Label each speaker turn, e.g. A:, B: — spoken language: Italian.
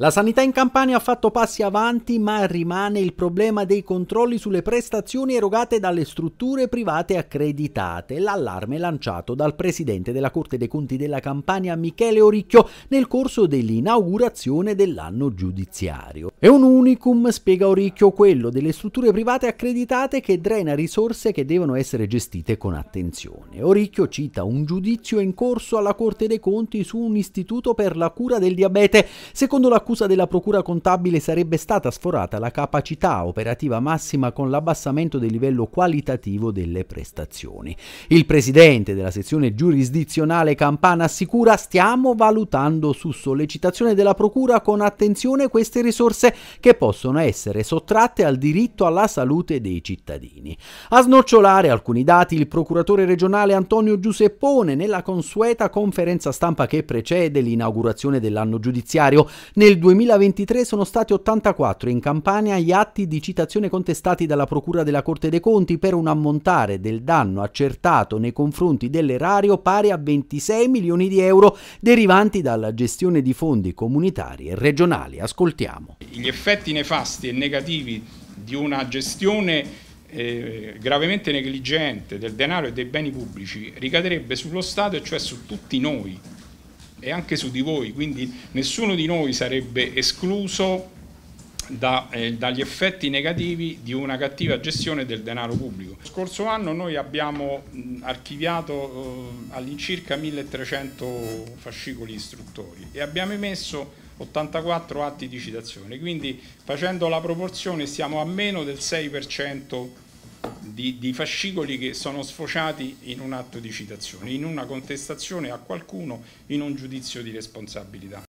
A: La sanità in Campania ha fatto passi avanti, ma rimane il problema dei controlli sulle prestazioni erogate dalle strutture private accreditate. L'allarme lanciato dal presidente della Corte dei Conti della Campania, Michele Oricchio, nel corso dell'inaugurazione dell'anno giudiziario. È un unicum, spiega Oricchio, quello delle strutture private accreditate che drena risorse che devono essere gestite con attenzione. Oricchio cita un giudizio in corso alla Corte dei Conti su un istituto per la cura del diabete, secondo la l'accusa della Procura contabile sarebbe stata sforata la capacità operativa massima con l'abbassamento del livello qualitativo delle prestazioni. Il presidente della sezione giurisdizionale Campana assicura stiamo valutando su sollecitazione della Procura con attenzione queste risorse che possono essere sottratte al diritto alla salute dei cittadini. A snocciolare alcuni dati il procuratore regionale Antonio Giuseppone nella consueta conferenza stampa che precede l'inaugurazione dell'anno giudiziario. Nel 2023 sono stati 84 in Campania gli atti di citazione contestati dalla Procura della Corte dei Conti per un ammontare del danno accertato nei confronti dell'erario pari a 26 milioni di euro derivanti dalla gestione di fondi comunitari e regionali. Ascoltiamo.
B: Gli effetti nefasti e negativi di una gestione eh, gravemente negligente del denaro e dei beni pubblici ricaderebbe sullo Stato e cioè su tutti noi e anche su di voi, quindi nessuno di noi sarebbe escluso da, eh, dagli effetti negativi di una cattiva gestione del denaro pubblico. Lo scorso anno noi abbiamo mh, archiviato eh, all'incirca 1300 fascicoli istruttori e abbiamo emesso 84 atti di citazione, quindi facendo la proporzione siamo a meno del 6% di, di, fascicoli che sono sfociati in un atto di citazione, in una contestazione a qualcuno, in un giudizio di responsabilità.